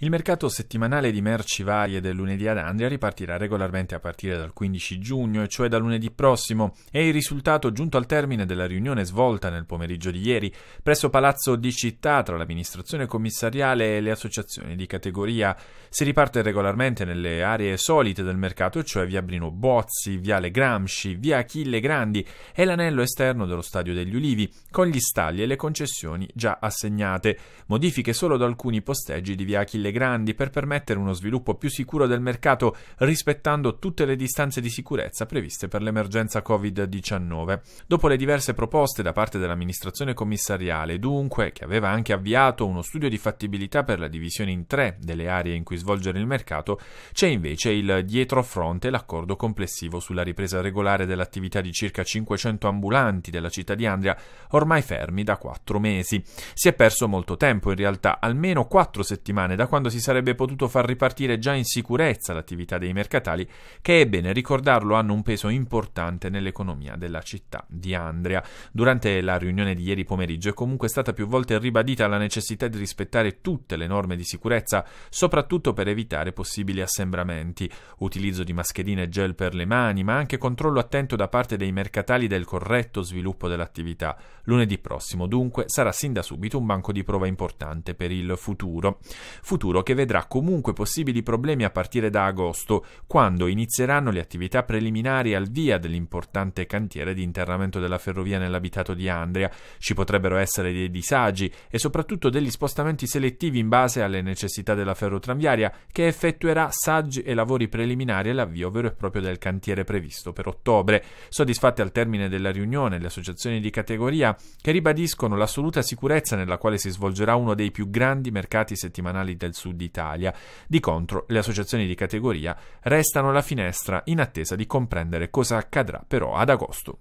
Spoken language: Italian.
Il mercato settimanale di merci varie del lunedì ad Andria ripartirà regolarmente a partire dal 15 giugno, e cioè da lunedì prossimo, e il risultato giunto al termine della riunione svolta nel pomeriggio di ieri presso Palazzo di Città tra l'amministrazione commissariale e le associazioni di categoria. Si riparte regolarmente nelle aree solite del mercato, e cioè via Brino Bozzi, viale Gramsci, via Achille Grandi e l'anello esterno dello Stadio degli Ulivi, con gli stalli e le concessioni già assegnate, modifiche solo ad alcuni posteggi di via Achille delle grandi per permettere uno sviluppo più sicuro del mercato rispettando tutte le distanze di sicurezza previste per l'emergenza Covid-19. Dopo le diverse proposte da parte dell'amministrazione commissariale, dunque, che aveva anche avviato uno studio di fattibilità per la divisione in tre delle aree in cui svolgere il mercato, c'è invece il dietro fronte l'accordo complessivo sulla ripresa regolare dell'attività di circa 500 ambulanti della città di Andria, ormai fermi da quattro mesi. Si è perso molto tempo, in realtà almeno quattro settimane da quando quando si sarebbe potuto far ripartire già in sicurezza l'attività dei mercatali, che è bene ricordarlo hanno un peso importante nell'economia della città di Andria. Durante la riunione di ieri pomeriggio è comunque stata più volte ribadita la necessità di rispettare tutte le norme di sicurezza, soprattutto per evitare possibili assembramenti, utilizzo di mascherine e gel per le mani, ma anche controllo attento da parte dei mercatali del corretto sviluppo dell'attività. Lunedì prossimo, dunque, sarà sin da subito un banco di prova importante per il futuro. futuro futuro che vedrà comunque possibili problemi a partire da agosto, quando inizieranno le attività preliminari al via dell'importante cantiere di interramento della ferrovia nell'abitato di Andria. Ci potrebbero essere dei disagi e soprattutto degli spostamenti selettivi in base alle necessità della ferrotranviaria, che effettuerà saggi e lavori preliminari all'avvio vero e proprio del cantiere previsto per ottobre. Soddisfatte al termine della riunione le associazioni di categoria che ribadiscono l'assoluta sicurezza nella quale si svolgerà uno dei più grandi mercati settimanali del sud Italia. Di contro, le associazioni di categoria restano alla finestra in attesa di comprendere cosa accadrà però ad agosto.